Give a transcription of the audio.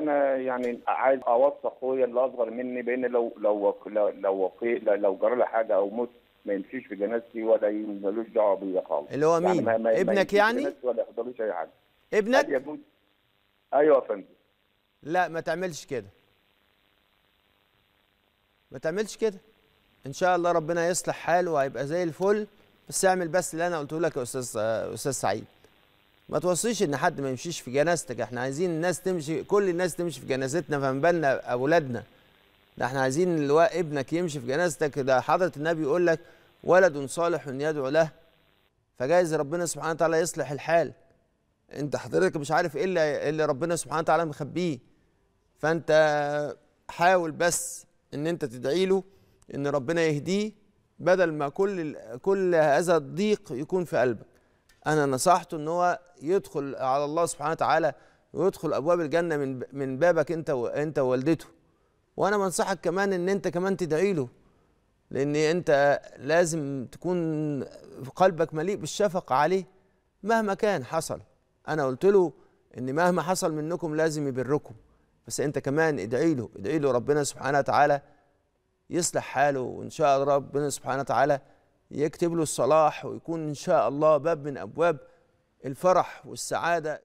انا يعني عايز اوصي اخويا اللي اصغر مني بان لو لو لو لو, لو جرى له حاجه او مت ما يمشيش في جنازتي ولا ملوش دعوه بيا خالص اللي هو يعني مين؟ يعني ما ما ابنك يعني؟ ولا يحضرلوش اي حاجه ابنك؟ ايوه يا فندم لا ما تعملش كده ما تعملش كده ان شاء الله ربنا يصلح حاله وهيبقى زي الفل بس اعمل بس اللي انا قلته لك يا استاذ استاذ سعيد ما توصيش ان حد ما يمشيش في جنازتك احنا عايزين الناس تمشي كل الناس تمشي في جنازتنا فما بالنا اولادنا ده احنا عايزين اللواء ابنك يمشي في جنازتك ده حضره النبي يقول لك ولد صالح يدعو له فجايز ربنا سبحانه وتعالى يصلح الحال انت حضرتك مش عارف ايه اللي, إيه اللي ربنا سبحانه وتعالى مخبيه فانت حاول بس ان انت تدعي له ان ربنا يهديه بدل ما كل كل هذا الضيق يكون في قلبك انا نصحته ان هو يدخل على الله سبحانه وتعالى ويدخل ابواب الجنه من من بابك انت انت ووالدته وانا بنصحك كمان ان انت كمان تدعي له لان انت لازم تكون قلبك مليء بالشفقه عليه مهما كان حصل انا قلت له ان مهما حصل منكم لازم يبركم بس انت كمان ادعي له ادعي له ربنا سبحانه وتعالى يصلح حاله وان شاء الله ربنا سبحانه وتعالى يكتب له الصلاح ويكون إن شاء الله باب من أبواب الفرح والسعادة